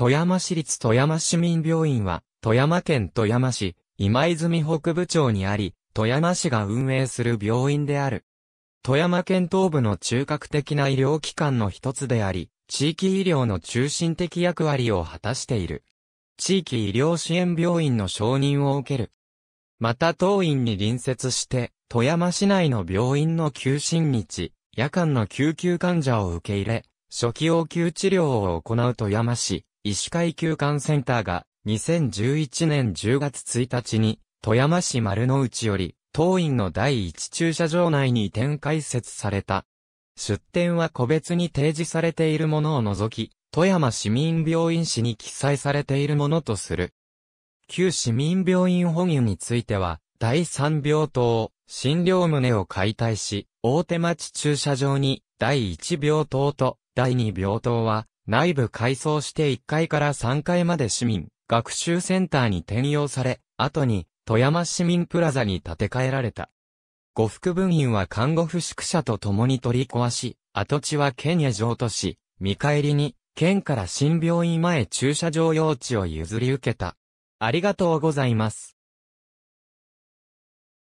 富山市立富山市民病院は、富山県富山市、今泉北部町にあり、富山市が運営する病院である。富山県東部の中核的な医療機関の一つであり、地域医療の中心的役割を果たしている。地域医療支援病院の承認を受ける。また当院に隣接して、富山市内の病院の休診日、夜間の救急患者を受け入れ、初期応急治療を行う富山市、医師会休館センターが2011年10月1日に富山市丸の内より当院の第一駐車場内に移転開設された。出店は個別に提示されているものを除き、富山市民病院市に記載されているものとする。旧市民病院保有については、第3病棟、診療棟を解体し、大手町駐車場に第1病棟と第2病棟は内部改装して1階から3階まで市民、学習センターに転用され、後に、富山市民プラザに建て替えられた。呉服部員は看護婦宿舎と共に取り壊し、跡地は県へ譲渡し、見返りに、県から新病院前駐車場用地を譲り受けた。ありがとうございます。